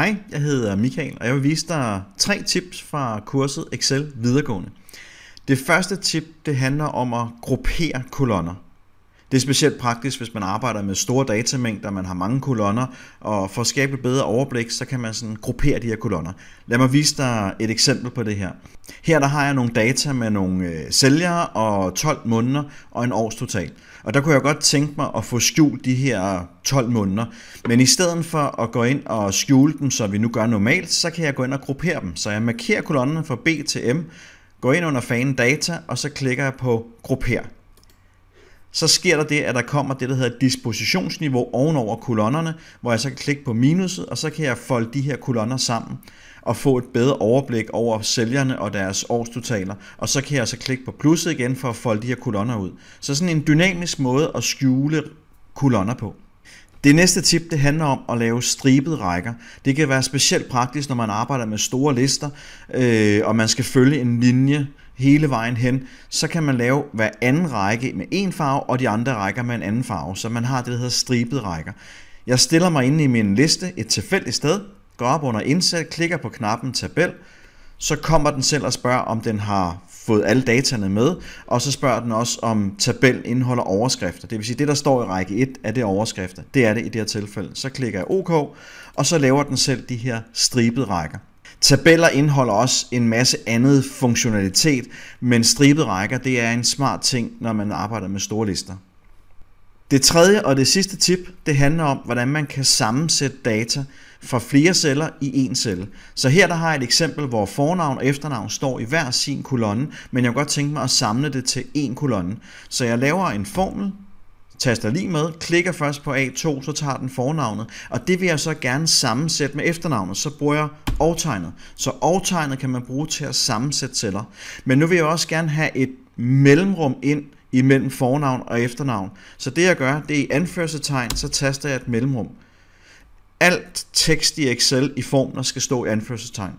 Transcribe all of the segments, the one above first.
Hej, jeg hedder Michael, og jeg vil vise dig tre tips fra kurset Excel videregående. Det første tip, det handler om at gruppere kolonner. Det er specielt praktisk, hvis man arbejder med store datamængder, man har mange kolonner, og for at skabe et bedre overblik, så kan man sådan gruppere de her kolonner. Lad mig vise dig et eksempel på det her. Her der har jeg nogle data med nogle øh, sælgere og 12 måneder og en års total. Og der kunne jeg godt tænke mig at få skjult de her 12 måneder. Men i stedet for at gå ind og skjule dem, som vi nu gør normalt, så kan jeg gå ind og gruppere dem. Så jeg markerer kolonnerne fra B til M, går ind under fanen data, og så klikker jeg på grupper så sker der det, at der kommer det, der hedder dispositionsniveau ovenover kolonnerne, hvor jeg så kan klikke på minuset, og så kan jeg folde de her kolonner sammen og få et bedre overblik over sælgerne og deres årstotaler. Og så kan jeg så klikke på plusset igen for at folde de her kolonner ud. Så sådan en dynamisk måde at skjule kolonner på. Det næste tip det handler om at lave stribede rækker. Det kan være specielt praktisk, når man arbejder med store lister, øh, og man skal følge en linje hele vejen hen, så kan man lave hver anden række med en farve, og de andre rækker med en anden farve, så man har det, der hedder stribede rækker. Jeg stiller mig inde i min liste et tilfældigt sted, går op under indsæt, klikker på knappen tabel, så kommer den selv og spørger, om den har fået alle dataene med, og så spørger den også, om tabel indeholder overskrifter. Det vil sige, det der står i række 1, er det overskrifter. Det er det i det her tilfælde. Så klikker jeg OK, og så laver den selv de her stribede rækker. Tabeller indeholder også en masse andet funktionalitet, men stribede rækker, det er en smart ting, når man arbejder med store lister. Det tredje og det sidste tip, det handler om, hvordan man kan sammensætte data fra flere celler i en celle. Så her der har jeg et eksempel, hvor fornavn og efternavn står i hver sin kolonne, men jeg kan godt tænke mig at samle det til en kolonne. Så jeg laver en formel, taster lige med, klikker først på A2, så tager den fornavnet, og det vil jeg så gerne sammensætte med efternavnet, så bruger jeg overtegnet. Så overtegnet kan man bruge til at sammensætte celler. Men nu vil jeg også gerne have et mellemrum ind, imellem fornavn og efternavn. Så det jeg gør, det er i anførselstegn, så taster jeg et mellemrum. Alt tekst i Excel i formler skal stå i anførselstegn.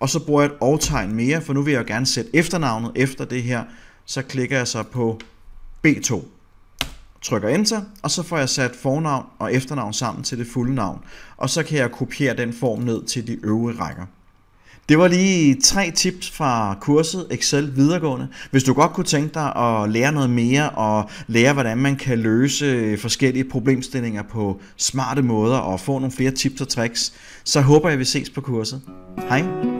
Og så bruger jeg et overtegn mere, for nu vil jeg gerne sætte efternavnet efter det her. Så klikker jeg så på B2. Trykker Enter, og så får jeg sat fornavn og efternavn sammen til det fulde navn. Og så kan jeg kopiere den form ned til de øvrige rækker. Det var lige tre tips fra kurset Excel videregående. Hvis du godt kunne tænke dig at lære noget mere og lære, hvordan man kan løse forskellige problemstillinger på smarte måder og få nogle flere tips og tricks, så håber jeg, vi ses på kurset. Hej!